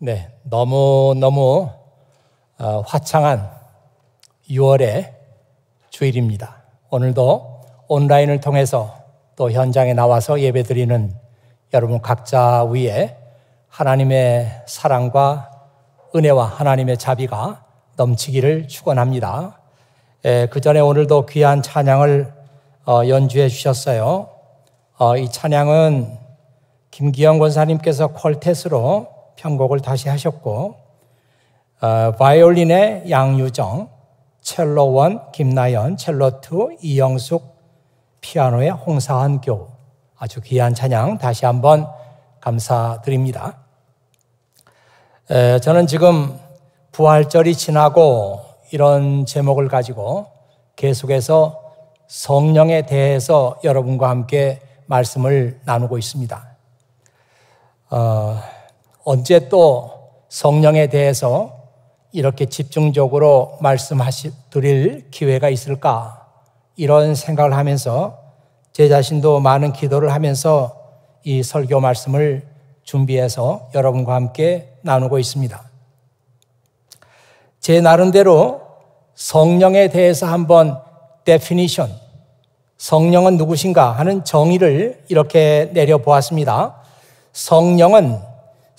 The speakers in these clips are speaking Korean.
네, 너무너무 아, 화창한 6월의 주일입니다. 오늘도 온라인을 통해서 또 현장에 나와서 예배 드리는 여러분 각자 위에 하나님의 사랑과 은혜와 하나님의 자비가 넘치기를 축원합니다. 예, 그 전에 오늘도 귀한 찬양을 어, 연주해 주셨어요. 어, 이 찬양은 김기영 권사님께서 콜텟으로 편곡을 다시 하셨고 어, 바이올린의 양유정, 첼로 원 김나연, 첼로 2 이영숙, 피아노의 홍사한 교 아주 귀한 찬양 다시 한번 감사드립니다. 에, 저는 지금 부활절이 지나고 이런 제목을 가지고 계속해서 성령에 대해서 여러분과 함께 말씀을 나누고 있습니다. 어, 언제 또 성령에 대해서 이렇게 집중적으로 말씀하실 드릴 기회가 있을까? 이런 생각을 하면서 제 자신도 많은 기도를 하면서 이 설교 말씀을 준비해서 여러분과 함께 나누고 있습니다. 제 나름대로 성령에 대해서 한번 d e f i 성령은 누구신가 하는 정의를 이렇게 내려보았습니다. 성령은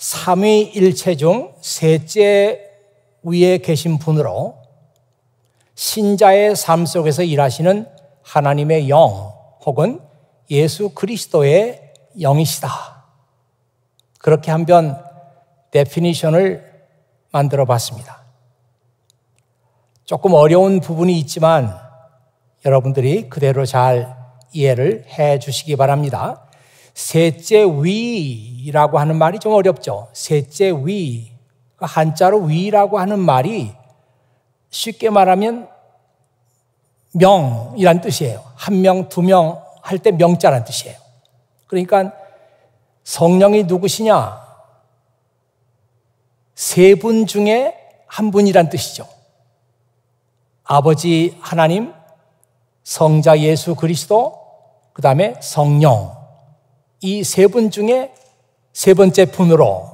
삼위일체 중 셋째 위에 계신 분으로 신자의 삶 속에서 일하시는 하나님의 영 혹은 예수 그리스도의 영이시다. 그렇게 한편 데피니션을 만들어 봤습니다. 조금 어려운 부분이 있지만 여러분들이 그대로 잘 이해를 해 주시기 바랍니다. 셋째 위라고 하는 말이 좀 어렵죠. 셋째 위. 그 한자로 위라고 하는 말이 쉽게 말하면 명이란 뜻이에요. 한 명, 두 명 할 때 명자란 뜻이에요. 그러니까 성령이 누구시냐? 세 분 중에 한 분이란 뜻이죠. 아버지 하나님, 성자 예수 그리스도, 그 다음에 성령. 이세분 중에 세 번째 분으로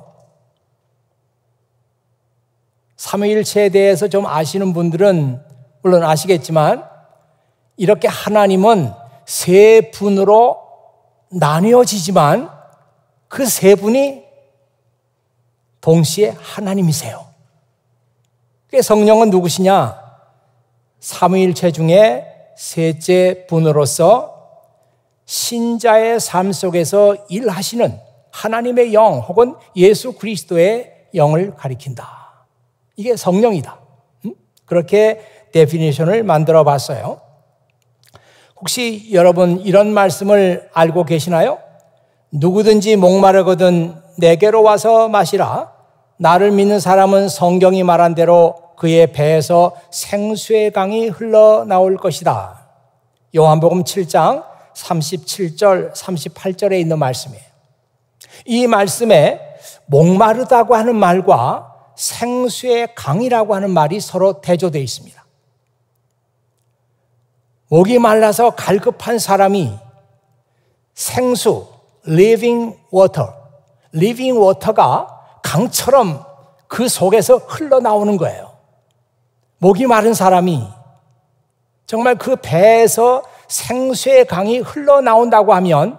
삼위일체에 대해서 좀 아시는 분들은 물론 아시겠지만 이렇게 하나님은 세 분으로 나뉘어지지만 그 세 분이 동시에 하나님이세요. 그 성령은 누구시냐? 삼위일체 중에 셋째 분으로서 신자의 삶 속에서 일하시는 하나님의 영 혹은 예수 그리스도의 영을 가리킨다. 이게 성령이다. 음? 그렇게 데피니션을 만들어 봤어요. 혹시 여러분 이런 말씀을 알고 계시나요? 누구든지 목마르거든 내게로 와서 마시라. 나를 믿는 사람은 성경이 말한 대로 그의 배에서 생수의 강이 흘러나올 것이다. 요한복음 7장 37절, 38절에 있는 말씀이에요. 이 말씀에 목마르다고 하는 말과 생수의 강이라고 하는 말이 서로 대조되어 있습니다. 목이 말라서 갈급한 사람이 생수, living water, living water가 강처럼 그 속에서 흘러나오는 거예요. 목이 마른 사람이 정말 그 배에서 생수의 강이 흘러나온다고 하면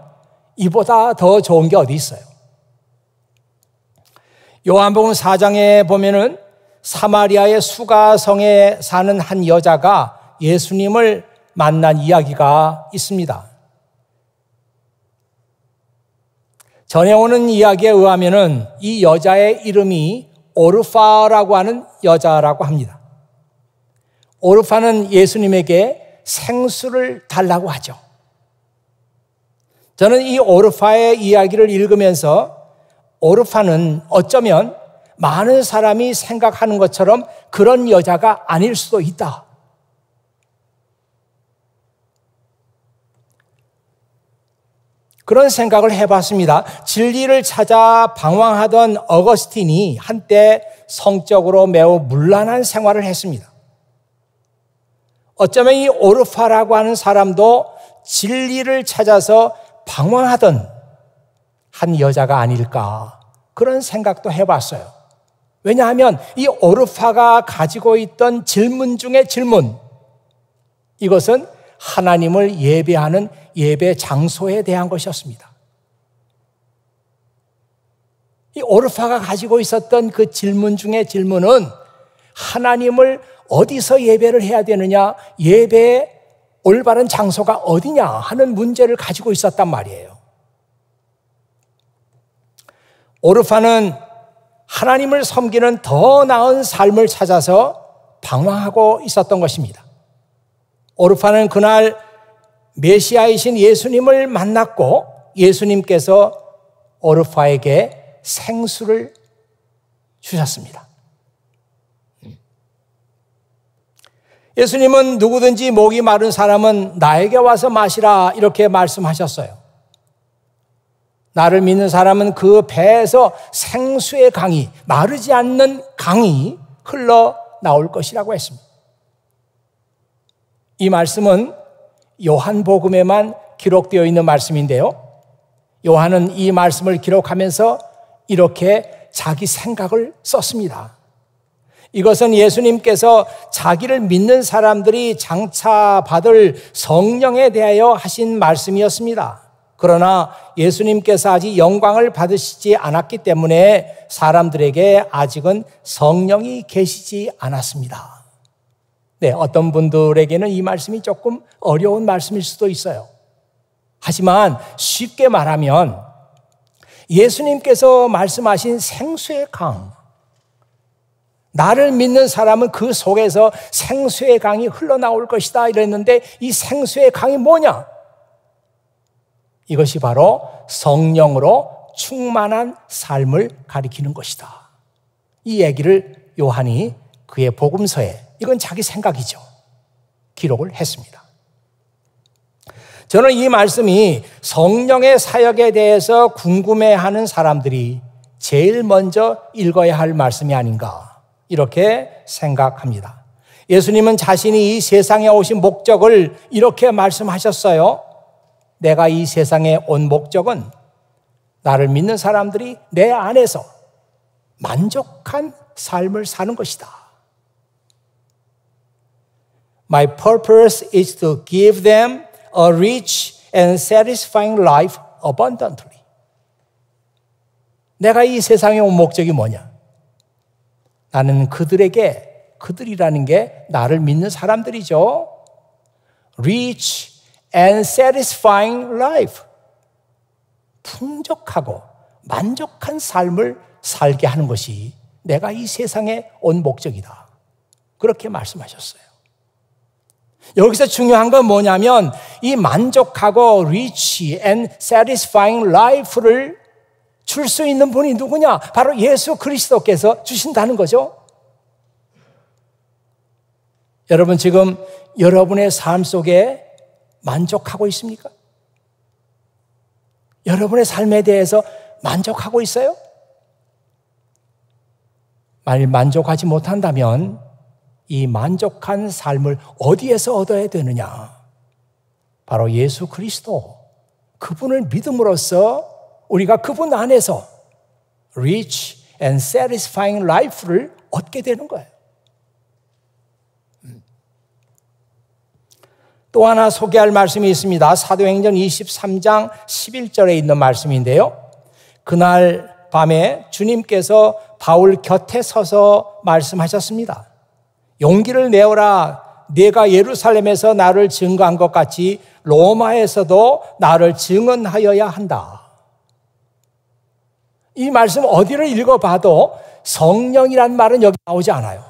이보다 더 좋은 게 어디 있어요? 요한복음 4장에 보면은 사마리아의 수가성에 사는 한 여자가 예수님을 만난 이야기가 있습니다. 전해 오는 이야기에 의하면은 이 여자의 이름이 오르파라고 하는 여자라고 합니다. 오르파는 예수님에게 생수를 달라고 하죠. 저는 이 오르파의 이야기를 읽으면서 오르파는 어쩌면 많은 사람이 생각하는 것처럼 그런 여자가 아닐 수도 있다. 그런 생각을 해봤습니다. 진리를 찾아 방황하던 어거스틴이 한때 성적으로 매우 문란한 생활을 했습니다. 어쩌면 이 오르파라고 하는 사람도 진리를 찾아서 방황하던 한 여자가 아닐까 그런 생각도 해봤어요. 왜냐하면 이 오르파가 가지고 있던 질문 중에 질문 이것은 하나님을 예배하는 예배 장소에 대한 것이었습니다. 이 오르파가 가지고 있었던 그 질문 중에 질문은 하나님을 어디서 예배를 해야 되느냐, 예배의 올바른 장소가 어디냐 하는 문제를 가지고 있었단 말이에요. 오르파는 하나님을 섬기는 더 나은 삶을 찾아서 방황하고 있었던 것입니다. 오르파는 그날 메시아이신 예수님을 만났고 예수님께서 오르파에게 생수를 주셨습니다. 예수님은 누구든지 목이 마른 사람은 나에게 와서 마시라 이렇게 말씀하셨어요. 나를 믿는 사람은 그 배에서 생수의 강이, 마르지 않는 강이 흘러 나올 것이라고 했습니다. 이 말씀은 요한복음에만 기록되어 있는 말씀인데요. 요한은 이 말씀을 기록하면서 이렇게 자기 생각을 썼습니다. 이것은 예수님께서 자기를 믿는 사람들이 장차 받을 성령에 대하여 하신 말씀이었습니다. 그러나 예수님께서 아직 영광을 받으시지 않았기 때문에 사람들에게 아직은 성령이 계시지 않았습니다. 네, 어떤 분들에게는 이 말씀이 조금 어려운 말씀일 수도 있어요. 하지만 쉽게 말하면 예수님께서 말씀하신 생수의 강, 나를 믿는 사람은 그 속에서 생수의 강이 흘러나올 것이다 이랬는데 이 생수의 강이 뭐냐? 이것이 바로 성령으로 충만한 삶을 가리키는 것이다. 이 얘기를 요한이 그의 복음서에 이건 자기 생각이죠. 기록을 했습니다. 저는 이 말씀이 성령의 사역에 대해서 궁금해하는 사람들이 제일 먼저 읽어야 할 말씀이 아닌가 이렇게 생각합니다. 예수님은 자신이 이 세상에 오신 목적을 이렇게 말씀하셨어요. 내가 이 세상에 온 목적은 나를 믿는 사람들이 내 안에서 만족한 삶을 사는 것이다. My purpose is to give them a rich and satisfying life abundantly. 내가 이 세상에 온 목적이 뭐냐? 아는 그들에게 그들이라는 게 나를 믿는 사람들이죠. rich and satisfying life. 풍족하고 만족한 삶을 살게 하는 것이 내가 이 세상에 온 목적이다. 그렇게 말씀하셨어요. 여기서 중요한 건 뭐냐면 이 만족하고 rich and satisfying life를 줄수 있는 분이 누구냐? 바로 예수 그리스도께서 주신다는 거죠. 여러분 지금 여러분의 삶 속에 만족하고 있습니까? 여러분의 삶에 대해서 만족하고 있어요? 만일 만족하지 못한다면 이 만족한 삶을 어디에서 얻어야 되느냐? 바로 예수 그리스도. 그분을 믿음으로써 우리가 그분 안에서 rich and satisfying life를 얻게 되는 거예요. 음. 또 하나 소개할 말씀이 있습니다. 사도행전 23장 11절에 있는 말씀인데요. 그날 밤에 주님께서 바울 곁에 서서 말씀하셨습니다. 용기를 내어라. 내가 예루살렘에서 나를 증거한 것 같이 로마에서도 나를 증언하여야 한다. 이 말씀 어디를 읽어봐도 성령이란 말은 여기 나오지 않아요.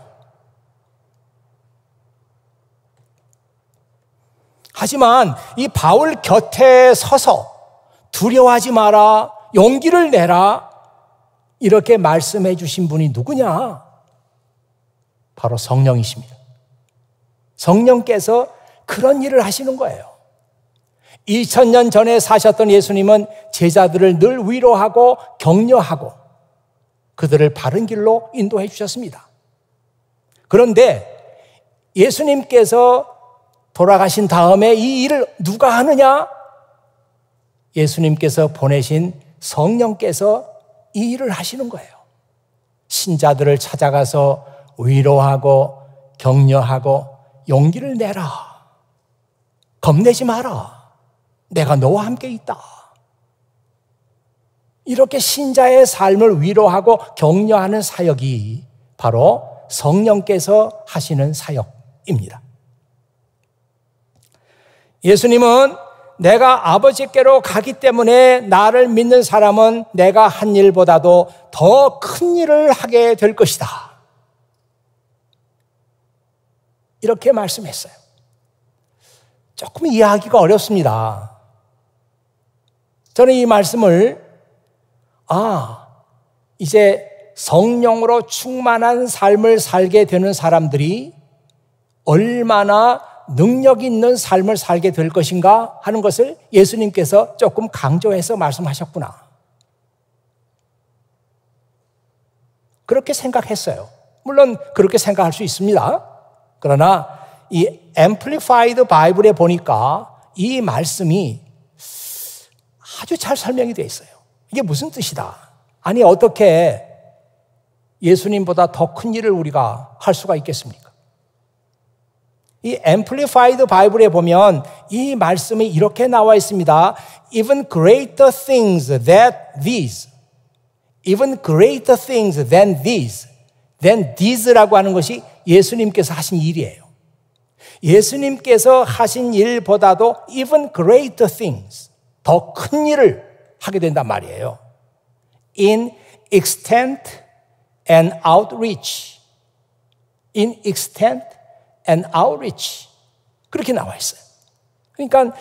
하지만 이 바울 곁에 서서 두려워하지 마라, 용기를 내라, 이렇게 말씀해 주신 분이 누구냐? 바로 성령이십니다. 성령께서 그런 일을 하시는 거예요. 2000년 전에 사셨던 예수님은 제자들을 늘 위로하고 격려하고 그들을 바른 길로 인도해 주셨습니다. 그런데 예수님께서 돌아가신 다음에 이 일을 누가 하느냐? 예수님께서 보내신 성령께서 이 일을 하시는 거예요. 신자들을 찾아가서 위로하고 격려하고 용기를 내라. 겁내지 마라. 내가 너와 함께 있다. 이렇게 신자의 삶을 위로하고 격려하는 사역이 바로 성령께서 하시는 사역입니다. 예수님은 내가 아버지께로 가기 때문에 나를 믿는 사람은 내가 한 일보다도 더 큰 일을 하게 될 것이다. 이렇게 말씀했어요. 조금 이해하기가 어렵습니다. 저는 이 말씀을 아, 이제 성령으로 충만한 삶을 살게 되는 사람들이 얼마나 능력 있는 삶을 살게 될 것인가 하는 것을 예수님께서 조금 강조해서 말씀하셨구나. 그렇게 생각했어요. 물론 그렇게 생각할 수 있습니다. 그러나 이 앰플리파이드 바이블에 보니까 이 말씀이 아주 잘 설명이 되어 있어요. 이게 무슨 뜻이다? 아니, 어떻게 예수님보다 더 큰 일을 우리가 할 수가 있겠습니까? 이 앰플리파이드 바이블에 보면 이 말씀이 이렇게 나와 있습니다. Even greater things than these. Even greater things than these. than these라고 하는 것이 예수님께서 하신 일이에요. 예수님께서 하신 일보다도 even greater things. 더큰 일을 하게 된단 말이에요. In extent and outreach. In extent and outreach. 그렇게 나와 있어요. 그러니까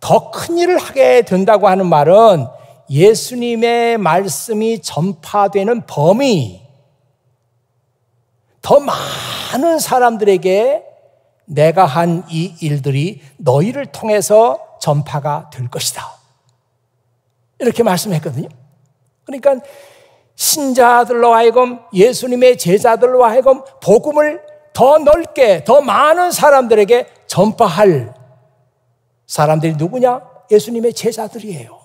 더 큰 일을 하게 된다고 하는 말은 예수님의 말씀이 전파되는 범위, 더 많은 사람들에게 내가 한 이 일들이 너희를 통해서 전파가 될 것이다. 이렇게 말씀했거든요. 그러니까 신자들로 하여금 예수님의 제자들로 하여금 복음을 더 넓게 더 많은 사람들에게 전파할 사람들이 누구냐? 예수님의 제자들이에요.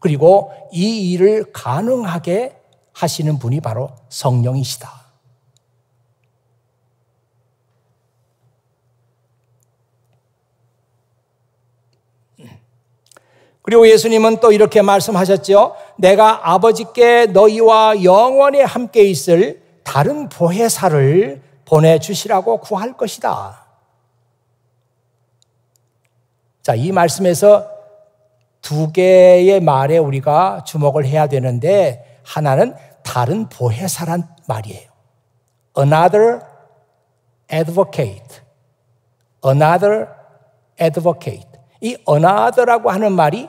그리고 이 일을 가능하게 하시는 분이 바로 성령이시다. 그리고 예수님은 또 이렇게 말씀하셨죠. 내가 아버지께 너희와 영원히 함께 있을 다른 보혜사를 보내주시라고 구할 것이다. 자, 이 말씀에서 두 개의 말에 우리가 주목을 해야 되는데 하나는 다른 보혜사란 말이에요. another advocate. another advocate. 이 어나더라고 하는 말이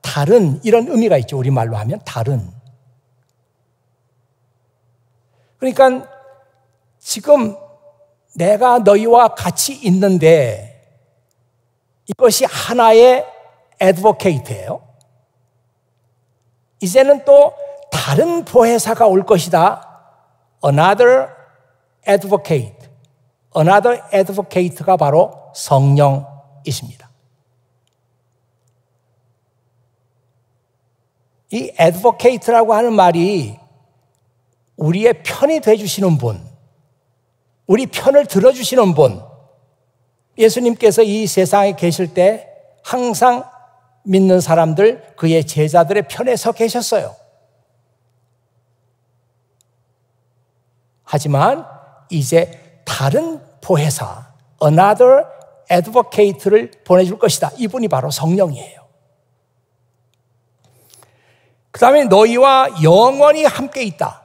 다른 이런 의미가 있죠. 우리말로 하면 다른. 그러니까 지금 내가 너희와 같이 있는데 이것이 하나의 에드보케이트예요. 이제는 또 다른 보혜사가 올 것이다. Another advocate. Another advocate가 바로 성령이십니다. 이 advocate라고 하는 말이 우리의 편이 돼주시는 분, 우리 편을 들어주시는 분, 예수님께서 이 세상에 계실 때 항상 믿는 사람들, 그의 제자들의 편에서 계셨어요. 하지만 이제 다른 보혜사, another advocate를 보내줄 것이다. 이분이 바로 성령이에요. 그 다음에 너희와 영원히 함께 있다.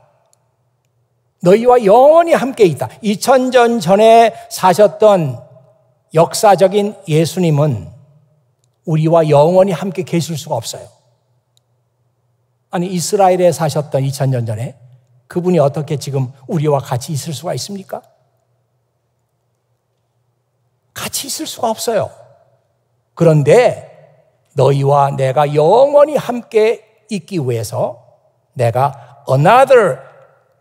너희와 영원히 함께 있다. 2000년 전에 사셨던 역사적인 예수님은 우리와 영원히 함께 계실 수가 없어요. 아니, 이스라엘에 사셨던 2000년 전에 그분이 어떻게 지금 우리와 같이 있을 수가 있습니까? 같이 있을 수가 없어요. 그런데 너희와 내가 영원히 함께 있기 위해서 내가 another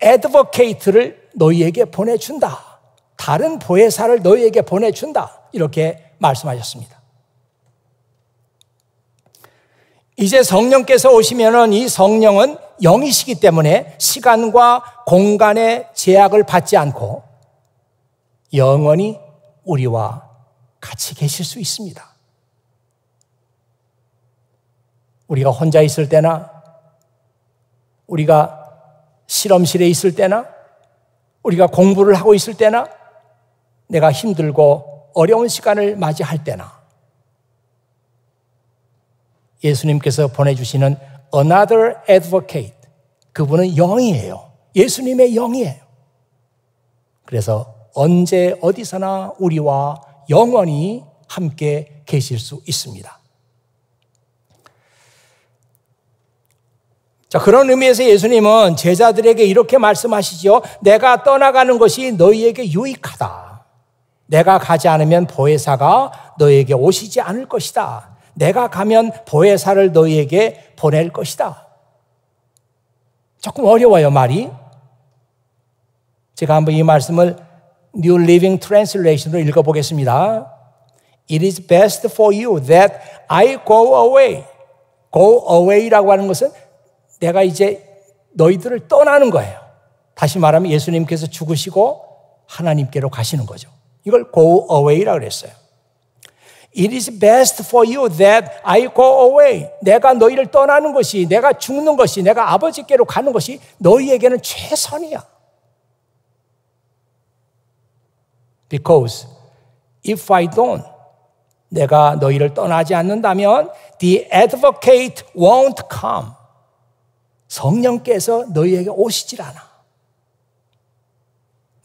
advocate를 너희에게 보내준다. 다른 보혜사를 너희에게 보내준다. 이렇게 말씀하셨습니다. 이제 성령께서 오시면은 이 성령은 영이시기 때문에 시간과 공간의 제약을 받지 않고 영원히 우리와 같이 계실 수 있습니다. 우리가 혼자 있을 때나 우리가 실험실에 있을 때나 우리가 공부를 하고 있을 때나 내가 힘들고 어려운 시간을 맞이할 때나 예수님께서 보내주시는 another advocate 그분은 영이에요. 예수님의 영이에요. 그래서 언제 어디서나 우리와 영원히 함께 계실 수 있습니다. 자, 그런 의미에서 예수님은 제자들에게 이렇게 말씀하시죠. 내가 떠나가는 것이 너희에게 유익하다. 내가 가지 않으면 보혜사가 너희에게 오시지 않을 것이다. 내가 가면 보혜사를 너희에게 보낼 것이다. 조금 어려워요, 말이. 제가 한번 이 말씀을 New Living Translation으로 읽어보겠습니다. It is best for you that I go away. go away라고 하는 것은 내가 이제 너희들을 떠나는 거예요. 다시 말하면 예수님께서 죽으시고 하나님께로 가시는 거죠. 이걸 go away라 그랬어요. It is best for you that I go away. 내가 너희를 떠나는 것이, 내가 죽는 것이, 내가 아버지께로 가는 것이 너희에게는 최선이야. Because if I don't, 내가 너희를 떠나지 않는다면 the advocate won't come. 성령께서 너희에게 오시질 않아.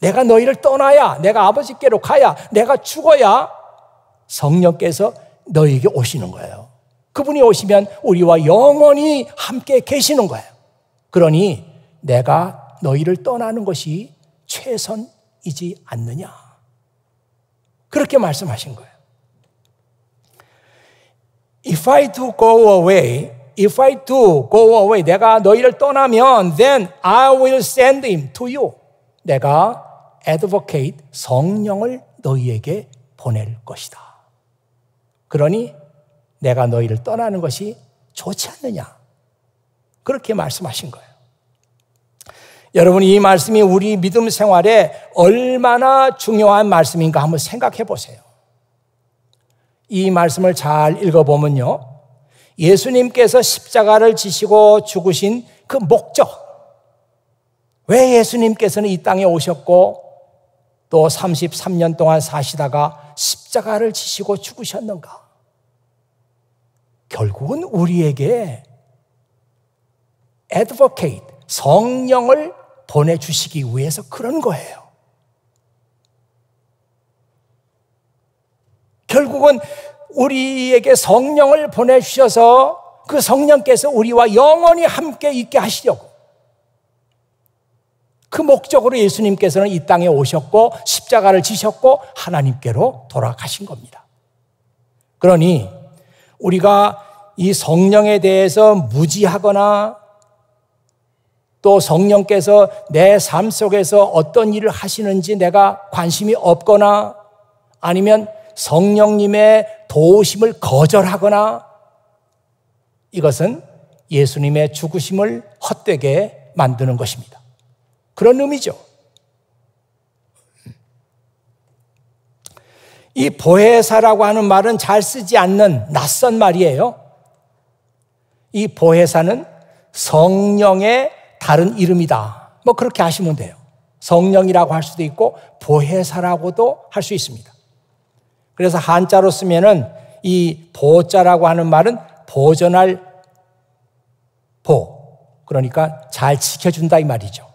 내가 너희를 떠나야, 내가 아버지께로 가야, 내가 죽어야 성령께서 너희에게 오시는 거예요. 그분이 오시면 우리와 영원히 함께 계시는 거예요. 그러니 내가 너희를 떠나는 것이 최선이지 않느냐. 그렇게 말씀하신 거예요. If I do go away, if I do go away, 내가 너희를 떠나면, then I will send him to you. 내가 advocate, 성령을 너희에게 보낼 것이다. 그러니 내가 너희를 떠나는 것이 좋지 않느냐. 그렇게 말씀하신 거예요. 여러분, 이 말씀이 우리 믿음 생활에 얼마나 중요한 말씀인가 한번 생각해 보세요. 이 말씀을 잘 읽어보면요. 예수님께서 십자가를 지시고 죽으신 그 목적. 왜 예수님께서는 이 땅에 오셨고 또 33년 동안 사시다가 십자가를 지시고 죽으셨는가? 결국은 우리에게 advocate, 성령을 보내주시기 위해서 그런 거예요. 결국은 우리에게 성령을 보내주셔서 그 성령께서 우리와 영원히 함께 있게 하시려고 그 목적으로 예수님께서는 이 땅에 오셨고 십자가를 지셨고 하나님께로 돌아가신 겁니다. 그러니 우리가 이 성령에 대해서 무지하거나 또 성령께서 내 삶 속에서 어떤 일을 하시는지 내가 관심이 없거나 아니면 성령님의 도우심을 거절하거나 이것은 예수님의 죽으심을 헛되게 만드는 것입니다. 그런 의미죠. 이 보혜사라고 하는 말은 잘 쓰지 않는 낯선 말이에요. 이 보혜사는 성령의 다른 이름이다. 뭐 그렇게 하시면 돼요. 성령이라고 할 수도 있고 보혜사라고도 할 수 있습니다. 그래서 한자로 쓰면은 이 보자라고 하는 말은 보전할 보. 그러니까 잘 지켜준다 이 말이죠.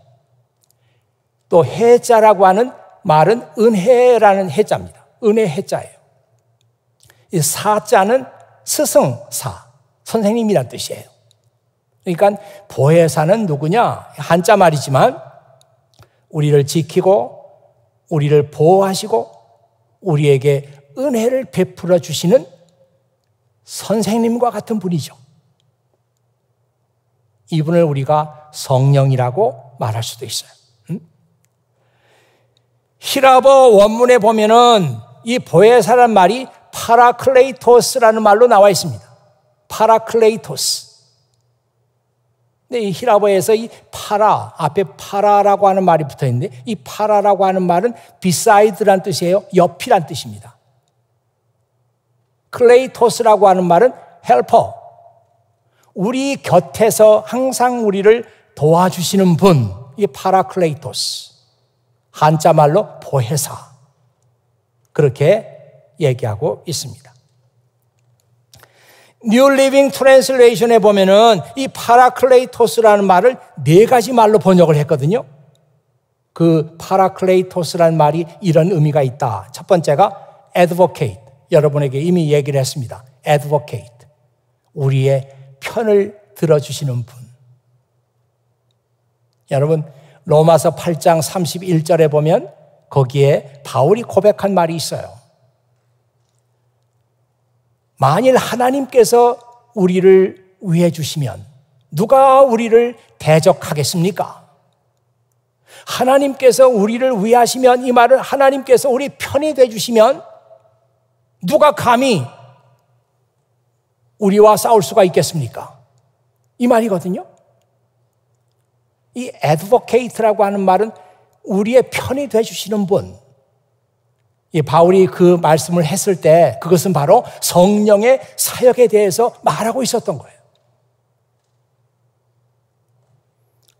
또 해자라고 하는 말은 은혜라는 해자입니다. 은혜 해자예요. 이 사자는 스승사, 선생님이란 뜻이에요. 그러니까 보혜사는 누구냐? 한자 말이지만 우리를 지키고 우리를 보호하시고 우리에게 은혜를 베풀어 주시는 선생님과 같은 분이죠. 이분을 우리가 성령이라고 말할 수도 있어요. 음? 히라버 원문에 보면은 이 보혜사란 말이 파라클레이토스라는 말로 나와 있습니다. 파라클레이토스. 근데 이 히라버에서 이 파라 앞에 파라라고 하는 말이 붙어 있는데 이 파라라고 하는 말은 b e s i 란 뜻이에요. 옆이란 뜻입니다. 클레이토스라고 하는 말은 헬퍼. 우리 곁에서 항상 우리를 도와주시는 분. 이 파라클레이토스. 한자 말로 보혜사. 그렇게 얘기하고 있습니다. 뉴 리빙 트랜슬레이션에 보면은 이 파라클레이토스라는 말을 네 가지 말로 번역을 했거든요. 그 파라클레이토스라는 말이 이런 의미가 있다. 첫 번째가 advocate, 여러분에게 이미 얘기를 했습니다. advocate. 우리의 편을 들어주시는 분. 여러분, 로마서 8장 31절에 보면 거기에 바울이 고백한 말이 있어요. 만일 하나님께서 우리를 위해 주시면 누가 우리를 대적하겠습니까? 하나님께서 우리를 위하시면 이 말을 하나님께서 우리 편이 되주시면 누가 감히 우리와 싸울 수가 있겠습니까? 이 말이거든요. 이 advocate라고 하는 말은 우리의 편이 되주시는 분. 이 바울이 그 말씀을 했을 때 그것은 바로 성령의 사역에 대해서 말하고 있었던 거예요.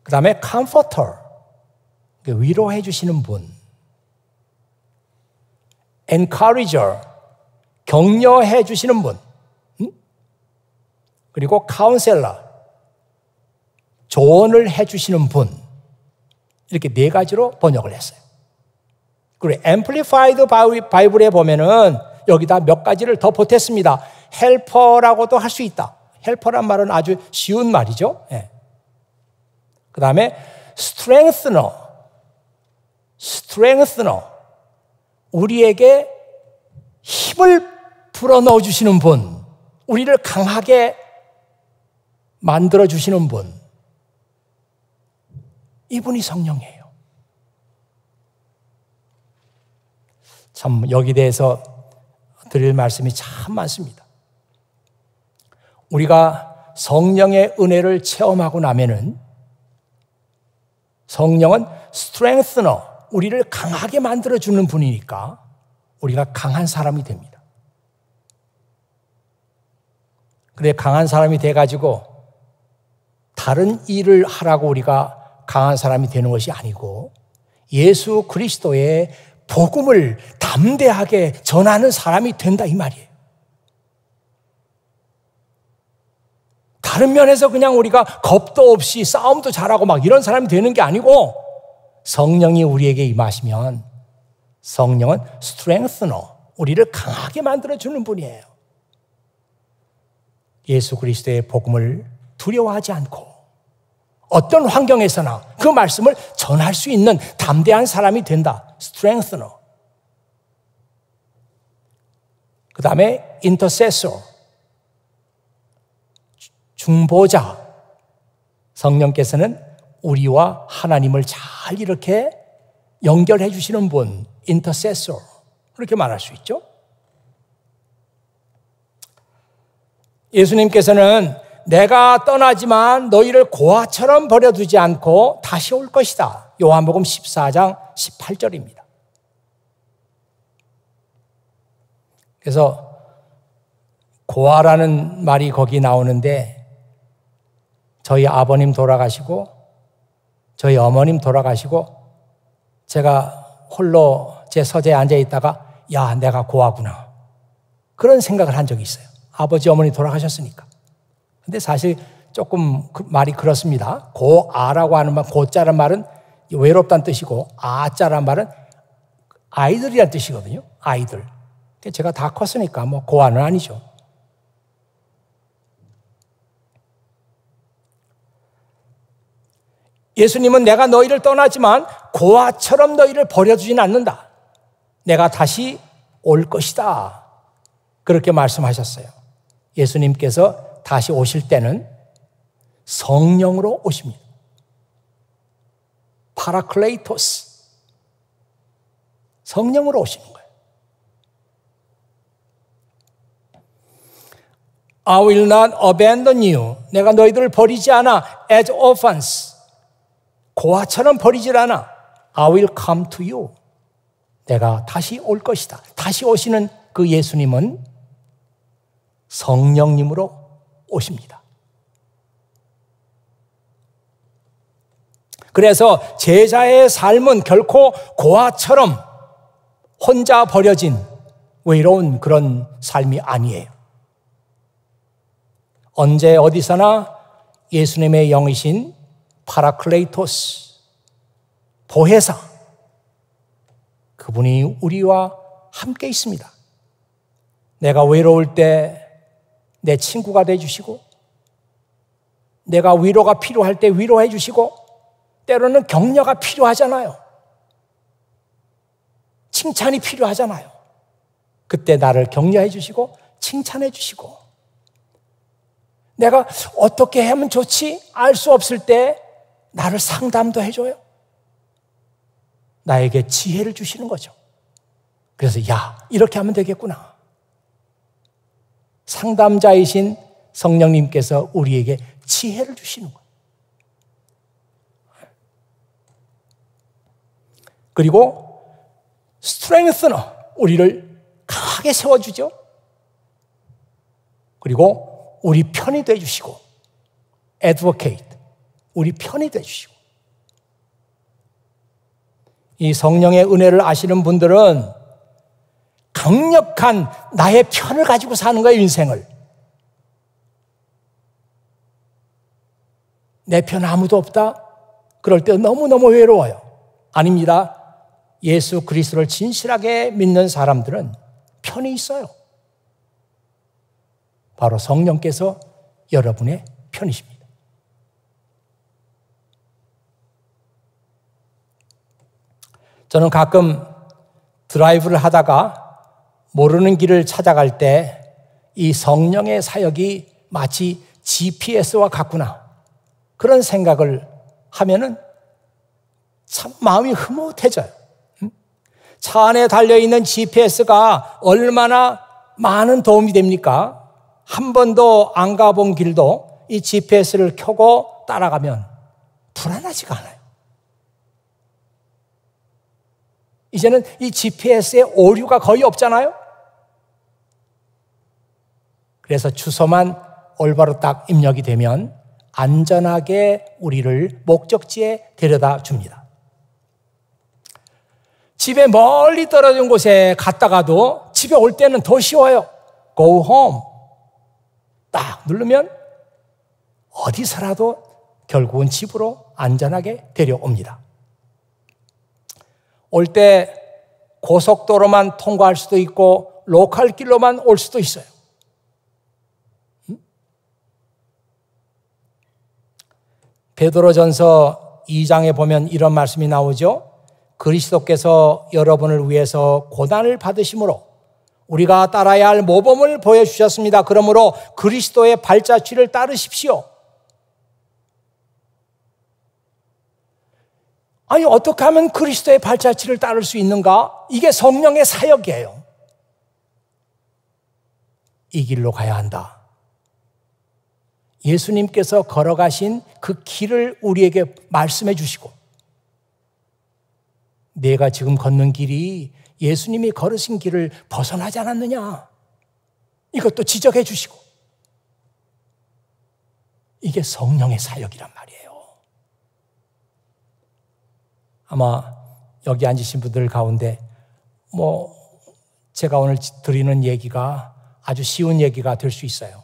그 다음에 comforter. 위로해 주시는 분. encourager. 격려해 주시는 분, 음? 그리고 카운셀러, 조언을 해 주시는 분, 이렇게 네 가지로 번역을 했어요. 그리고 앰플리파이드 바이블에 보면은 여기다 몇 가지를 더 보탰습니다. 헬퍼라고도 할 수 있다. 헬퍼란 말은 아주 쉬운 말이죠. 예. 그 다음에 스트렝스너, 스트렝스너, 우리에게 힘을 풀어 넣어 주시는 분, 우리를 강하게 만들어 주시는 분, 이분이 성령이에요. 참, 여기 대해서 드릴 말씀이 참 많습니다. 우리가 성령의 은혜를 체험하고 나면은 성령은 스트렝스너, 우리를 강하게 만들어주는 분이니까 우리가 강한 사람이 됩니다. 그래 강한 사람이 돼 가지고 다른 일을 하라고 우리가 강한 사람이 되는 것이 아니고 예수 그리스도의 복음을 담대하게 전하는 사람이 된다 이 말이에요. 다른 면에서 그냥 우리가 겁도 없이 싸움도 잘하고 막 이런 사람이 되는 게 아니고 성령이 우리에게 임하시면 성령은 스트렝스너 우리를 강하게 만들어 주는 분이에요. 예수 그리스도의 복음을 두려워하지 않고 어떤 환경에서나 그 말씀을 전할 수 있는 담대한 사람이 된다. strengthener. 그 다음에 intercessor. 중보자. 성령께서는 우리와 하나님을 잘 이렇게 연결해 주시는 분, intercessor. 그렇게 말할 수 있죠. 예수님께서는 내가 떠나지만 너희를 고아처럼 버려두지 않고 다시 올 것이다. 요한복음 14장 18절입니다. 그래서 고아라는 말이 거기 나오는데 저희 아버님 돌아가시고 저희 어머님 돌아가시고 제가 홀로 제 서재에 앉아 있다가 야, 내가 고아구나. 그런 생각을 한 적이 있어요. 아버지 어머니 돌아가셨으니까. 근데 사실 조금 그 말이 그렇습니다. 고아라고 하는 말, 고자란 말은 외롭다는 뜻이고 아자란 말은 아이들이란 뜻이거든요. 아이들. 그러니까 제가 다 컸으니까 뭐 고아는 아니죠. 예수님은 내가 너희를 떠나지만 고아처럼 너희를 버려주진 않는다. 내가 다시 올 것이다. 그렇게 말씀하셨어요. 예수님께서 다시 오실 때는 성령으로 오십니다. 파라클레이토스. 성령으로 오시는 거예요. I will not abandon you. 내가 너희들을 버리지 않아. As orphans. 고아처럼 버리질 않아. I will come to you. 내가 다시 올 것이다. 다시 오시는 그 예수님은 성령님으로 오십니다. 그래서 제자의 삶은 결코 고아처럼 혼자 버려진 외로운 그런 삶이 아니에요. 언제 어디서나 예수님의 영이신 파라클레이토스, 보혜사, 그분이 우리와 함께 있습니다. 내가 외로울 때내 친구가 되어 주시고 내가 위로가 필요할 때 위로해 주시고 때로는 격려가 필요하잖아요. 칭찬이 필요하잖아요. 그때 나를 격려해 주시고 칭찬해 주시고 내가 어떻게 하면 좋지? 알 수 없을 때 나를 상담도 해줘요. 나에게 지혜를 주시는 거죠. 그래서, 야, 이렇게 하면 되겠구나. 상담자이신 성령님께서 우리에게 지혜를 주시는 거예요. 그리고 스트렝스너 우리를 강하게 세워 주죠. 그리고 우리 편이 돼 주시고 a d v o c a 우리 편이 돼 주시고 이 성령의 은혜를 아시는 분들은 강력한 나의 편을 가지고 사는 거예요, 인생을. 내 편 아무도 없다? 그럴 때 너무너무 외로워요. 아닙니다. 예수 그리스도를 진실하게 믿는 사람들은 편이 있어요. 바로 성령께서 여러분의 편이십니다. 저는 가끔 드라이브를 하다가 모르는 길을 찾아갈 때 이 성령의 사역이 마치 GPS와 같구나. 그런 생각을 하면은 참 마음이 흐뭇해져요. 음? 차 안에 달려있는 GPS가 얼마나 많은 도움이 됩니까? 한 번도 안 가본 길도 이 GPS를 켜고 따라가면 불안하지가 않아요. 이제는 이 GPS에 오류가 거의 없잖아요? 그래서 주소만 올바로 딱 입력이 되면 안전하게 우리를 목적지에 데려다 줍니다. 집에 멀리 떨어진 곳에 갔다가도 집에 올 때는 더 쉬워요. Go home. 딱 누르면 어디서라도 결국은 집으로 안전하게 데려옵니다. 올 때 고속도로만 통과할 수도 있고 로컬 길로만 올 수도 있어요. 베드로전서 2장에 보면 이런 말씀이 나오죠. 그리스도께서 여러분을 위해서 고난을 받으심으로 우리가 따라야 할 모범을 보여주셨습니다. 그러므로 그리스도의 발자취를 따르십시오. 아니, 어떻게 하면 그리스도의 발자취를 따를 수 있는가? 이게 성령의 사역이에요. 이 길로 가야 한다. 예수님께서 걸어가신 그 길을 우리에게 말씀해 주시고 내가 지금 걷는 길이 예수님이 걸으신 길을 벗어나지 않았느냐. 이것도 지적해 주시고. 이게 성령의 사역이란 말이에요. 아마 여기 앉으신 분들 가운데 뭐 제가 오늘 드리는 얘기가 아주 쉬운 얘기가 될 수 있어요.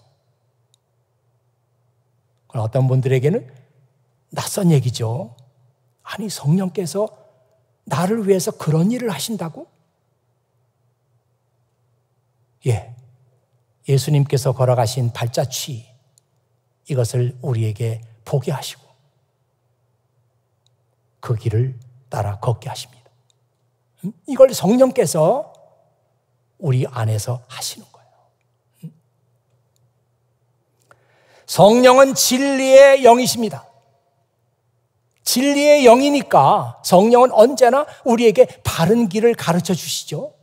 어떤 분들에게는 낯선 얘기죠. 아니, 성령께서 나를 위해서 그런 일을 하신다고? 예. 예수님께서 걸어가신 발자취, 이것을 우리에게 보게 하시고, 그 길을 따라 걷게 하십니다. 이걸 성령께서 우리 안에서 하시는 거예요. 성령은 진리의 영이십니다. 진리의 영이니까 성령은 언제나 우리에게 바른 길을 가르쳐 주시죠.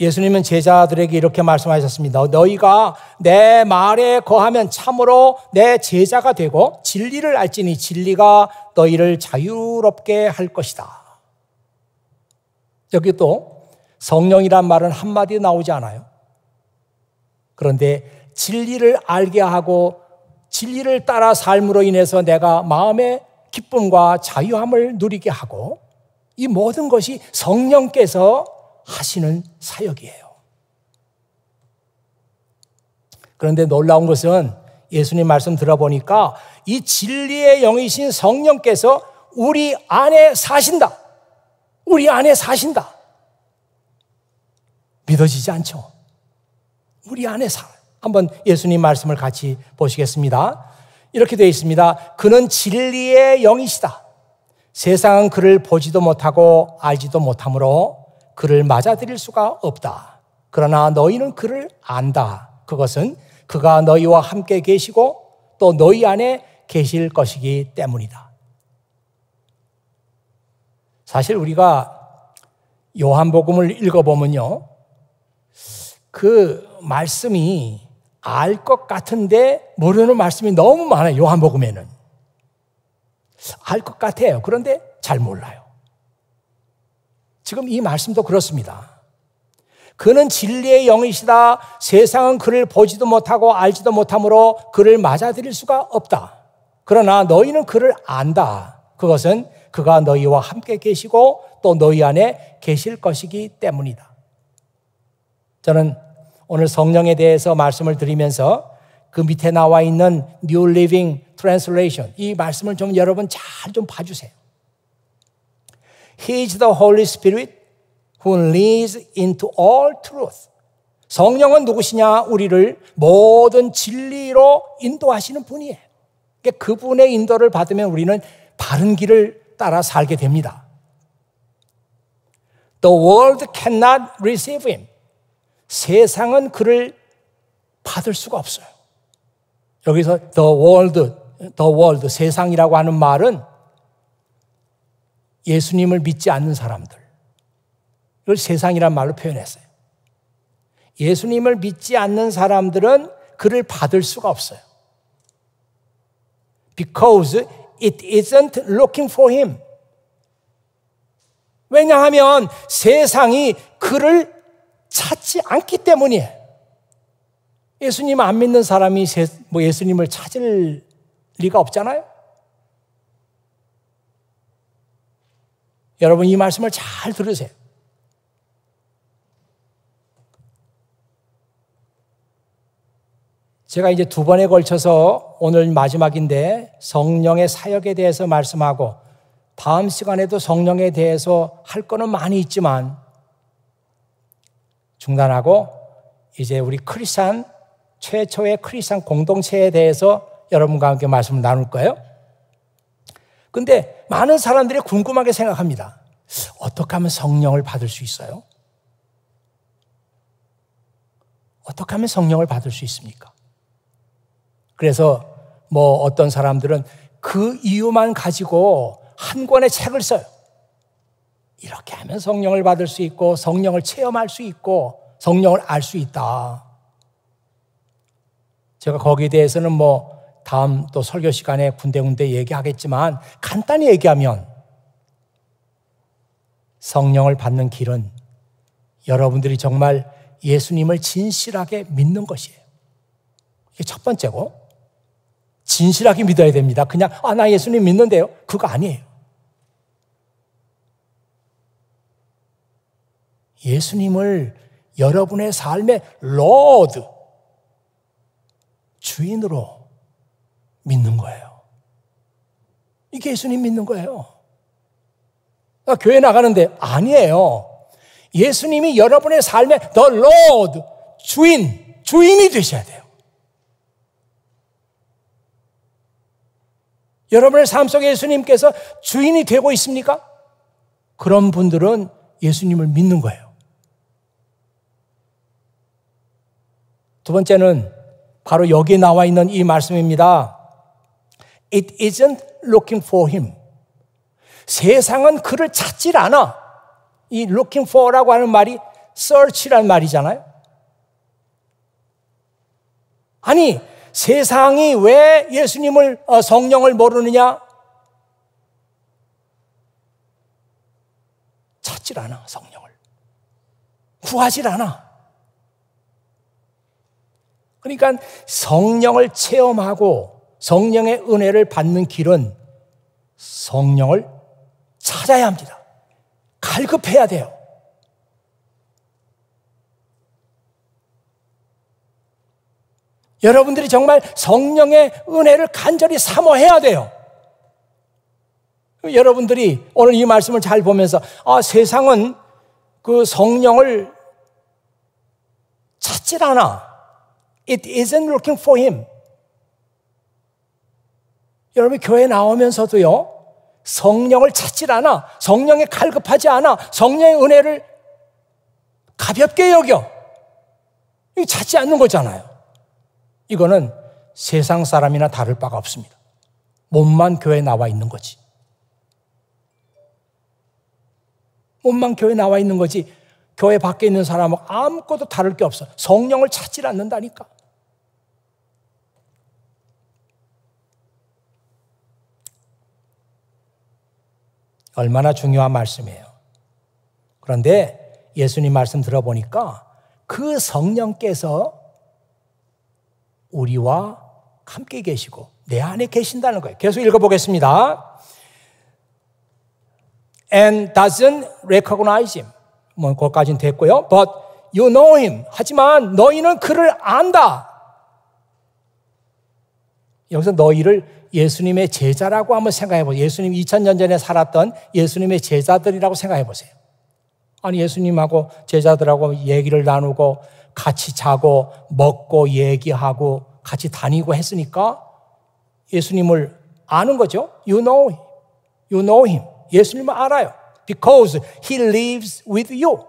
예수님은 제자들에게 이렇게 말씀하셨습니다. 너희가 내 말에 거하면 참으로 내 제자가 되고 진리를 알지니 진리가 너희를 자유롭게 할 것이다. 여기 또 성령이란 말은 한마디 나오지 않아요. 그런데 진리를 알게 하고 진리를 따라 삶으로 인해서 내가 마음의 기쁨과 자유함을 누리게 하고 이 모든 것이 성령께서 하시는 사역이에요. 그런데 놀라운 것은 예수님 말씀 들어보니까 이 진리의 영이신 성령께서 우리 안에 사신다. 우리 안에 사신다. 믿어지지 않죠. 우리 안에 살아 한번 예수님 말씀을 같이 보시겠습니다. 이렇게 되어 있습니다. 그는 진리의 영이시다. 세상은 그를 보지도 못하고 알지도 못하므로 그를 맞아들일 수가 없다. 그러나 너희는 그를 안다. 그것은 그가 너희와 함께 계시고 또 너희 안에 계실 것이기 때문이다. 사실 우리가 요한복음을 읽어보면요. 그 말씀이 알 것 같은데 모르는 말씀이 너무 많아요. 요한복음에는. 알 것 같아요. 그런데 잘 몰라요. 지금 이 말씀도 그렇습니다. 그는 진리의 영이시다. 세상은 그를 보지도 못하고 알지도 못하므로 그를 맞아들일 수가 없다. 그러나 너희는 그를 안다. 그것은 그가 너희와 함께 계시고 또 너희 안에 계실 것이기 때문이다. 저는 오늘 성령에 대해서 말씀을 드리면서 그 밑에 나와 있는 New Living Translation 이 말씀을 좀 여러분 잘 좀 봐주세요. He is the Holy Spirit who leads into all truth. 성령은 누구시냐? 우리를 모든 진리로 인도하시는 분이에요. 그러니까 그분의 인도를 받으면 우리는 바른 길을 따라 살게 됩니다. The world cannot receive him. 세상은 그를 받을 수가 없어요. 여기서 the world, the world, 세상이라고 하는 말은 예수님을 믿지 않는 사람들. 이 세상이란 말로 표현했어요. 예수님을 믿지 않는 사람들은 그를 받을 수가 없어요. Because it isn't looking for him. 왜냐하면 세상이 그를 찾지 않기 때문에 예수님 안 믿는 사람이 뭐 예수님을 찾을 리가 없잖아요? 여러분 이 말씀을 잘 들으세요. 제가 이제 두 번에 걸쳐서 오늘 마지막인데 성령의 사역에 대해서 말씀하고 다음 시간에도 성령에 대해서 할 거는 많이 있지만 중단하고 이제 우리 크리스찬 최초의 크리스찬 공동체에 대해서 여러분과 함께 말씀을 나눌 거예요. 근데 많은 사람들이 궁금하게 생각합니다. 어떻게 하면 성령을 받을 수 있어요? 어떻게 하면 성령을 받을 수 있습니까? 그래서 뭐 어떤 사람들은 그 이유만 가지고 한 권의 책을 써요. 이렇게 하면 성령을 받을 수 있고 성령을 체험할 수 있고 성령을 알 수 있다. 제가 거기에 대해서는 뭐 다음 또 설교 시간에 군데군데 얘기하겠지만 간단히 얘기하면 성령을 받는 길은 여러분들이 정말 예수님을 진실하게 믿는 것이에요. 이게 첫 번째고 진실하게 믿어야 됩니다. 그냥 아 나 예수님 믿는데요. 그거 아니에요. 예수님을 여러분의 삶의 로드, 주인으로 믿는 거예요. 이게 예수님 믿는 거예요. 나 아, 교회 나가는데 아니에요. 예수님이 여러분의 삶의 the Lord, 주인, 주인이 되셔야 돼요. 여러분의 삶 속에 예수님께서 주인이 되고 있습니까? 그런 분들은 예수님을 믿는 거예요. 두 번째는 바로 여기 에 나와 있는 이 말씀입니다. It isn't looking for him. 세상은 그를 찾질 않아. 이 looking for라고 하는 말이 search란 말이잖아요. 아니, 세상이 왜 예수님을, 어, 성령을 모르느냐? 찾질 않아, 성령을. 구하질 않아. 그러니까 성령을 체험하고 성령의 은혜를 받는 길은 성령을 찾아야 합니다. 갈급해야 돼요. 여러분들이 정말 성령의 은혜를 간절히 사모해야 돼요. 여러분들이 오늘 이 말씀을 잘 보면서 아, 세상은 그 성령을 찾질 않아. It isn't looking for him. 여러분 교회 나오면서도요. 성령을 찾질 않아. 성령에 갈급하지 않아. 성령의 은혜를 가볍게 여겨. 이거 찾지 않는 거잖아요. 이거는 세상 사람이나 다를 바가 없습니다. 몸만 교회 에 나와 있는 거지. 몸만 교회 에 나와 있는 거지. 교회 밖에 있는 사람은 아무것도 다를 게 없어. 성령을 찾질 않는다니까. 얼마나 중요한 말씀이에요. 그런데 예수님 말씀 들어보니까 그 성령께서 우리와 함께 계시고 내 안에 계신다는 거예요. 계속 읽어보겠습니다. And doesn't recognize him. 뭐, 그것까지는 됐고요. But you know him. 하지만 너희는 그를 안다. 여기서 너희를 예수님의 제자라고 한번 생각해 보세요. 예수님 2000년 전에 살았던 예수님의 제자들이라고 생각해 보세요. 아니, 예수님하고 제자들하고 얘기를 나누고 같이 자고 먹고 얘기하고 같이 다니고 했으니까 예수님을 아는 거죠. You know him. You know him. 예수님을 알아요. because he lives with you.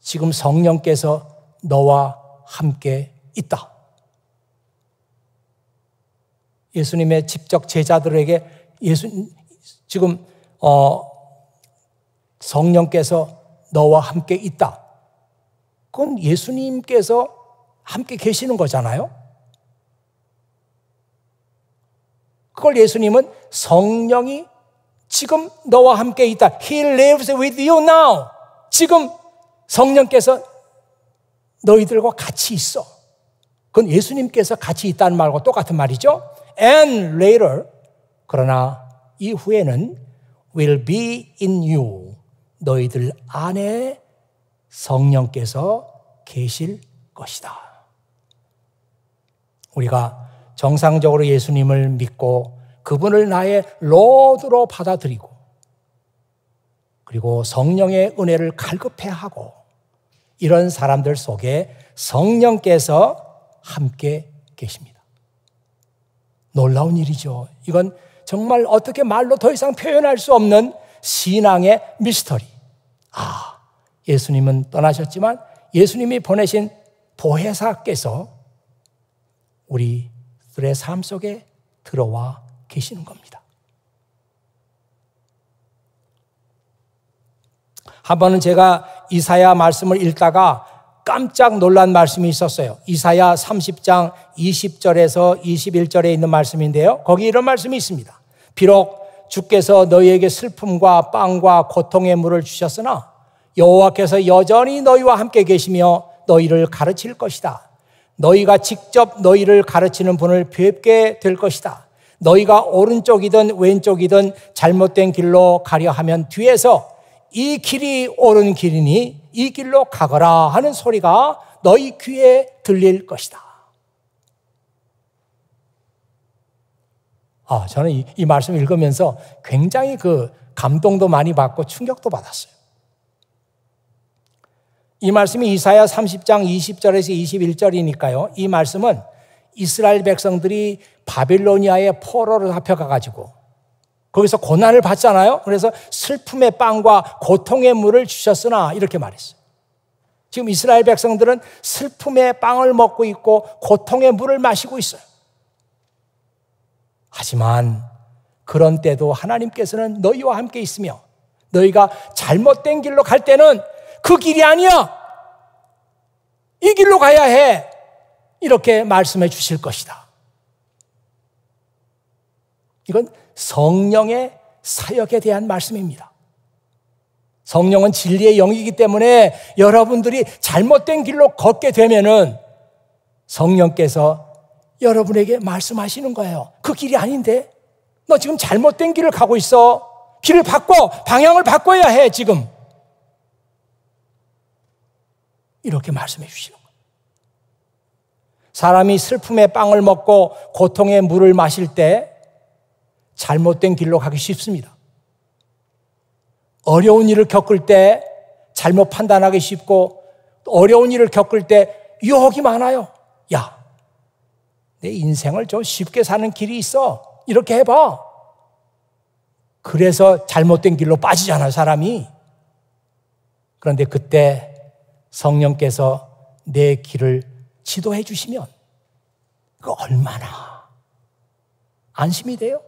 지금 성령께서 너와 함께 있다. 예수님의 직접 제자들에게 예수 지금 어, 성령께서 너와 함께 있다. 그건 예수님께서 함께 계시는 거잖아요. 그걸 예수님은 성령이 지금 너와 함께 있다. He lives with you now. 지금 성령께서 너희들과 같이 있어. 그건 예수님께서 같이 있다는 말과 똑같은 말이죠. And later, 그러나 이후에는 will be in you. 너희들 안에 성령께서 계실 것이다. 우리가 정상적으로 예수님을 믿고 그분을 나의 로드로 받아들이고 그리고 성령의 은혜를 갈급해 하고 이런 사람들 속에 성령께서 함께 계십니다. 놀라운 일이죠. 이건 정말 어떻게 말로 더 이상 표현할 수 없는 신앙의 미스터리. 아, 예수님은 떠나셨지만 예수님이 보내신 보혜사께서 우리들의 삶 속에 들어와 계시는 겁니다. 한 번은 제가 이사야 말씀을 읽다가 깜짝 놀란 말씀이 있었어요. 이사야 30장 20절에서 21절에 있는 말씀인데요. 거기 이런 말씀이 있습니다. 비록 주께서 너희에게 슬픔과 빵과 고통의 물을 주셨으나 여호와께서 여전히 너희와 함께 계시며 너희를 가르칠 것이다. 너희가 직접 너희를 가르치는 분을 뵙게 될 것이다. 너희가 오른쪽이든 왼쪽이든 잘못된 길로 가려 하면 뒤에서 이 길이 옳은 길이니 이 길로 가거라 하는 소리가 너희 귀에 들릴 것이다. 아, 저는 이, 이 말씀 읽으면서 굉장히 그 감동도 많이 받고 충격도 받았어요. 이 말씀이 이사야 30장 20절에서 21절이니까요. 이 말씀은 이스라엘 백성들이 바빌로니아의 포로를 잡혀가가지고 거기서 고난을 받잖아요. 그래서 슬픔의 빵과 고통의 물을 주셨으나 이렇게 말했어요. 지금 이스라엘 백성들은 슬픔의 빵을 먹고 있고 고통의 물을 마시고 있어요. 하지만 그런 때도 하나님께서는 너희와 함께 있으며 너희가 잘못된 길로 갈 때는 그 길이 아니야. 이 길로 가야 해. 이렇게 말씀해 주실 것이다. 이건 성령의 사역에 대한 말씀입니다. 성령은 진리의 영이기 때문에 여러분들이 잘못된 길로 걷게 되면은 성령께서 여러분에게 말씀하시는 거예요. 그 길이 아닌데? 너 지금 잘못된 길을 가고 있어. 길을 바꿔! 방향을 바꿔야 해, 지금. 이렇게 말씀해 주시는 사람이 슬픔의 빵을 먹고 고통의 물을 마실 때 잘못된 길로 가기 쉽습니다. 어려운 일을 겪을 때 잘못 판단하기 쉽고 어려운 일을 겪을 때 유혹이 많아요. 야, 내 인생을 좀 쉽게 사는 길이 있어. 이렇게 해봐. 그래서 잘못된 길로 빠지잖아 사람이. 그런데 그때 성령께서 내 길을 지도해 주시면 그 얼마나 안심이 돼요?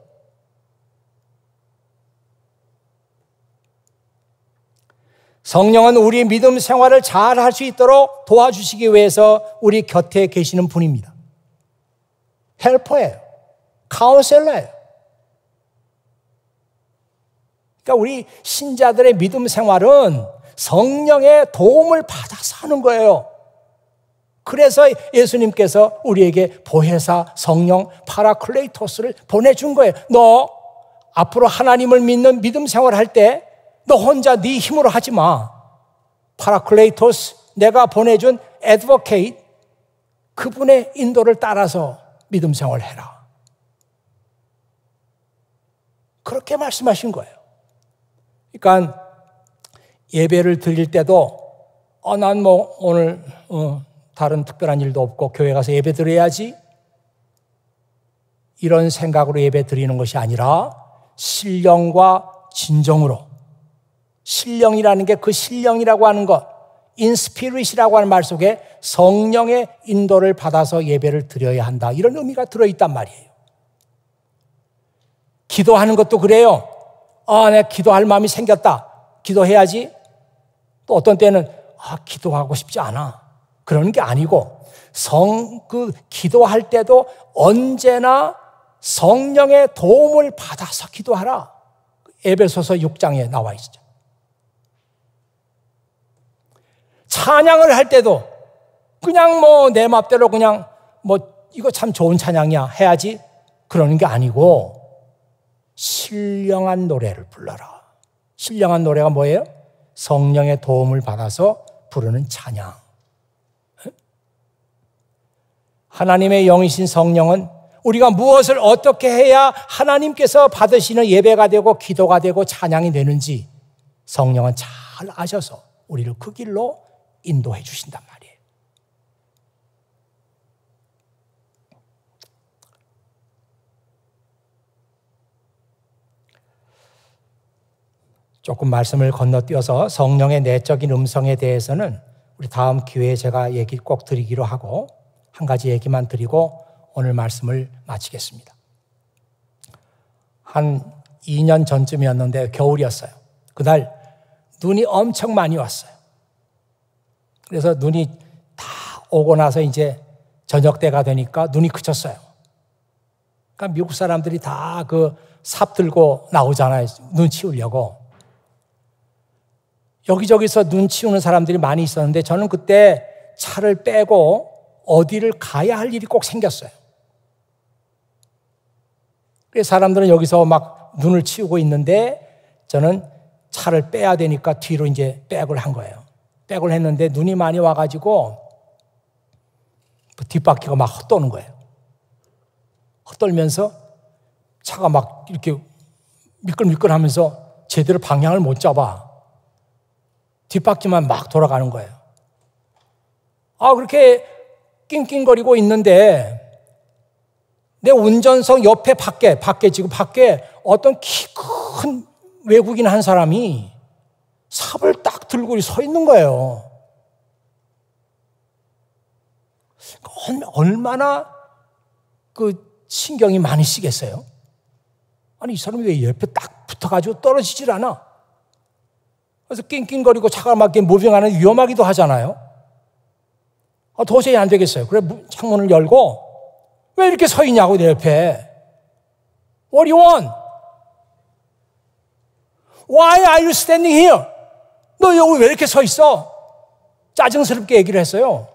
성령은 우리 믿음 생활을 잘 할 수 있도록 도와주시기 위해서 우리 곁에 계시는 분입니다. 헬퍼예요. 카운셀러예요. 그러니까 우리 신자들의 믿음 생활은 성령의 도움을 받아서 하는 거예요. 그래서 예수님께서 우리에게 보혜사 성령 파라클레이토스를 보내준 거예요. 너 앞으로 하나님을 믿는 믿음 생활할 때 너 혼자 네 힘으로 하지 마. 파라클레이토스 내가 보내준 에드버케이 그분의 인도를 따라서 믿음 생활해라. 그렇게 말씀하신 거예요. 그러니까 예배를 드릴 때도 어, 난뭐 오늘 어, 다른 특별한 일도 없고 교회 가서 예배 드려야지. 이런 생각으로 예배 드리는 것이 아니라 신령과 진정으로 신령이라는 게 그 신령이라고 하는 것, 인스피릿이라고 하는 말 속에 성령의 인도를 받아서 예배를 드려야 한다. 이런 의미가 들어있단 말이에요. 기도하는 것도 그래요. 아, 내 기도할 마음이 생겼다. 기도해야지. 또 어떤 때는 아, 기도하고 싶지 않아. 그러는게 아니고 성, 그 기도할 때도 언제나 성령의 도움을 받아서 기도하라. 에베소서 6장에 나와 있죠. 찬양을 할 때도 그냥 뭐 내 맘대로 그냥 뭐 이거 참 좋은 찬양이야 해야지 그러는 게 아니고 신령한 노래를 불러라. 신령한 노래가 뭐예요? 성령의 도움을 받아서 부르는 찬양. 하나님의 영이신 성령은 우리가 무엇을 어떻게 해야 하나님께서 받으시는 예배가 되고 기도가 되고 찬양이 되는지 성령은 잘 아셔서 우리를 그 길로 인도해 주신단 말이에요. 조금 말씀을 건너뛰어서 성령의 내적인 음성에 대해서는 우리 다음 기회에 제가 얘기 꼭 드리기로 하고 한 가지 얘기만 드리고 오늘 말씀을 마치겠습니다. 한 2년 전쯤이었는데 겨울이었어요. 그날 눈이 엄청 많이 왔어요. 그래서 눈이 다 오고 나서 이제 저녁 때가 되니까 눈이 그쳤어요. 그러니까 미국 사람들이 다 그 삽 들고 나오잖아요. 눈 치우려고. 여기저기서 눈 치우는 사람들이 많이 있었는데 저는 그때 차를 빼고 어디를 가야 할 일이 꼭 생겼어요. 그래서 사람들은 여기서 막 눈을 치우고 있는데 저는 차를 빼야 되니까 뒤로 이제 백을 한 거예요. 백을 했는데 눈이 많이 와가지고 그 뒷바퀴가 막 헛도는 거예요. 헛돌면서 차가 막 이렇게 미끌미끌 하면서 제대로 방향을 못 잡아. 뒷바퀴만 막 돌아가는 거예요. 아, 그렇게 낑낑거리고 있는데 내 운전석 옆에 밖에, 밖에 지금 밖에 어떤 키 큰 외국인 한 사람이 삽을 딱 들고 서 있는 거예요. 얼마나 그 신경이 많이 쓰겠어요? 아니, 이 사람이 왜 옆에 딱 붙어가지고 떨어지질 않아? 그래서 낑낑거리고 차가 막게 모빙하는 위험하기도 하잖아요. 아, 도저히 안 되겠어요. 그래 창문을 열고 왜 이렇게 서 있냐고 내 옆에. What do you want? Why are you standing here? 너 여기 왜 이렇게 서 있어? 짜증스럽게 얘기를 했어요.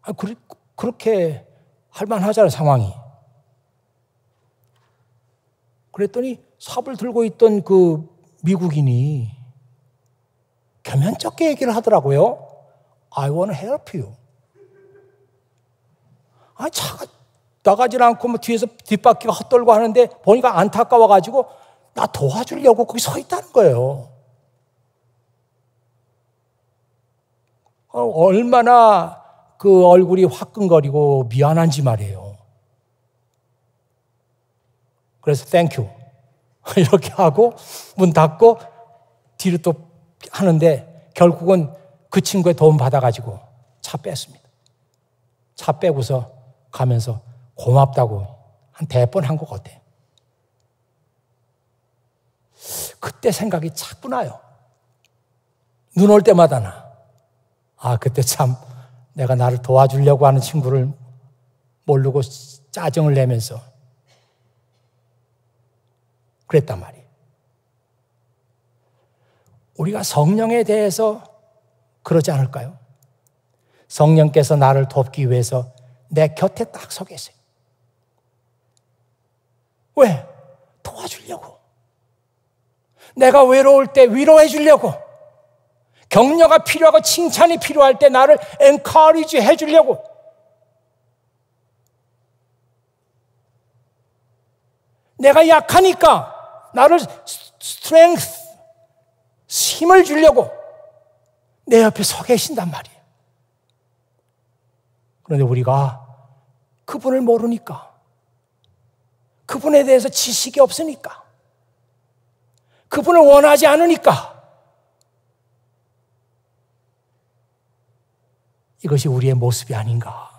아, 그, 그렇게 할만하잖아, 상황이. 그랬더니 삽을 들고 있던 그 미국인이 겸연쩍게 얘기를 하더라고요. I want to help you. 아, 차가 나가질 않고 뭐 뒤에서 뒷바퀴가 헛돌고 하는데 보니까 안타까워가지고 나 도와주려고 거기 서 있다는 거예요. 어, 얼마나 그 얼굴이 화끈거리고 미안한지 말이에요. 그래서 땡큐. 이렇게 하고 문 닫고 뒤로 또 하는데 결국은 그 친구의 도움 받아가지고 차 뺐습니다. 차 빼고서 가면서 고맙다고 한 대번 한 것 같아. 요 그때 생각이 자꾸 나요. 눈 올 때마다 나. 아, 그때 참 내가 나를 도와주려고 하는 친구를 모르고 짜증을 내면서 그랬단 말이에요. 우리가 성령에 대해서 그러지 않을까요? 성령께서 나를 돕기 위해서 내 곁에 딱 서 계세요. 왜? 도와주려고. 내가 외로울 때 위로해 주려고. 격려가 필요하고 칭찬이 필요할 때 나를 엔카리지 해 주려고. 내가 약하니까 나를 스트렝스, 힘을 주려고 내 옆에 서 계신단 말이에요. 그런데 우리가 그분을 모르니까. 그분에 대해서 지식이 없으니까. 그분을 원하지 않으니까. 이것이 우리의 모습이 아닌가.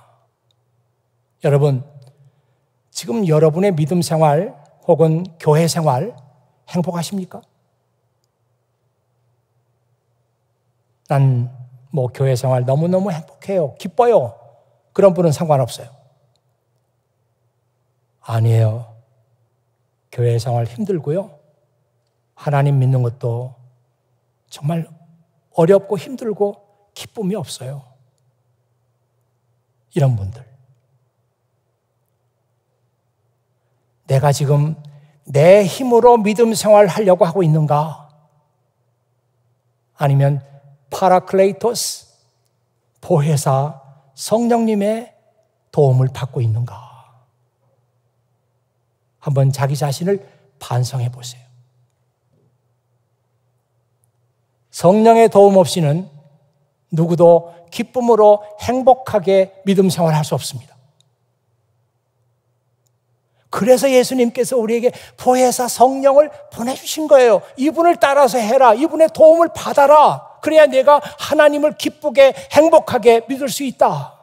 여러분, 지금 여러분의 믿음 생활 혹은 교회 생활 행복하십니까? 난 뭐 교회 생활 너무너무 행복해요. 기뻐요. 그런 분은 상관없어요. 아니에요. 교회 생활 힘들고요. 하나님 믿는 것도 정말 어렵고 힘들고 기쁨이 없어요. 이런 분들. 내가 지금 내 힘으로 믿음 생활 하려고 하고 있는가? 아니면 파라클레이토스, 보혜사, 성령님의 도움을 받고 있는가? 한번 자기 자신을 반성해 보세요. 성령의 도움 없이는 누구도 기쁨으로 행복하게 믿음 생활을 할수 없습니다. 그래서 예수님께서 우리에게 보혜사 성령을 보내주신 거예요. 이분을 따라서 해라. 이분의 도움을 받아라. 그래야 내가 하나님을 기쁘게 행복하게 믿을 수 있다.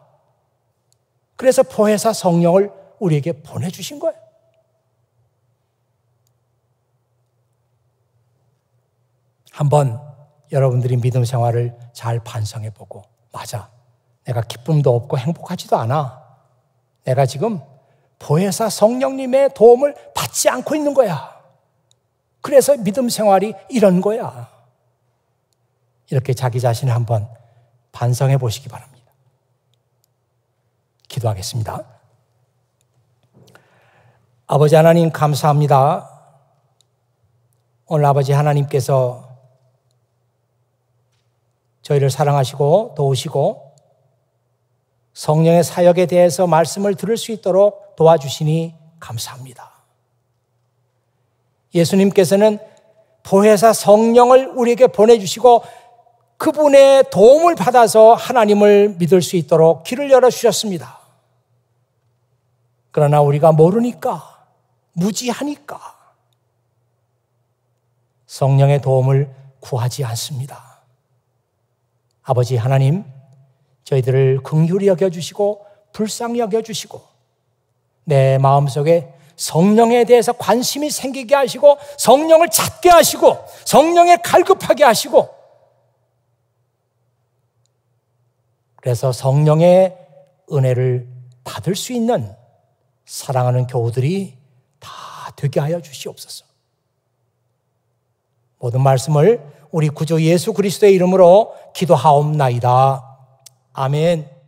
그래서 보혜사 성령을 우리에게 보내주신 거예요. 한번 여러분들이 믿음 생활을 잘 반성해 보고, 맞아. 내가 기쁨도 없고 행복하지도 않아. 내가 지금 보혜사 성령님의 도움을 받지 않고 있는 거야. 그래서 믿음 생활이 이런 거야. 이렇게 자기 자신을 한번 반성해 보시기 바랍니다. 기도하겠습니다. 아버지 하나님 감사합니다. 오늘 아버지 하나님께서 저희를 사랑하시고 도우시고 성령의 사역에 대해서 말씀을 들을 수 있도록 도와주시니 감사합니다. 예수님께서는 보혜사 성령을 우리에게 보내주시고 그분의 도움을 받아서 하나님을 믿을 수 있도록 길을 열어주셨습니다. 그러나 우리가 모르니까, 무지하니까 성령의 도움을 구하지 않습니다. 아버지 하나님, 저희들을 긍휼히 여겨주시고 불쌍히 여겨주시고 내 마음속에 성령에 대해서 관심이 생기게 하시고 성령을 찾게 하시고 성령에 갈급하게 하시고 그래서 성령의 은혜를 받을 수 있는 사랑하는 교우들이 다 되게 하여 주시옵소서. 모든 말씀을 우리 구주 예수 그리스도의 이름으로 기도하옵나이다. 아멘.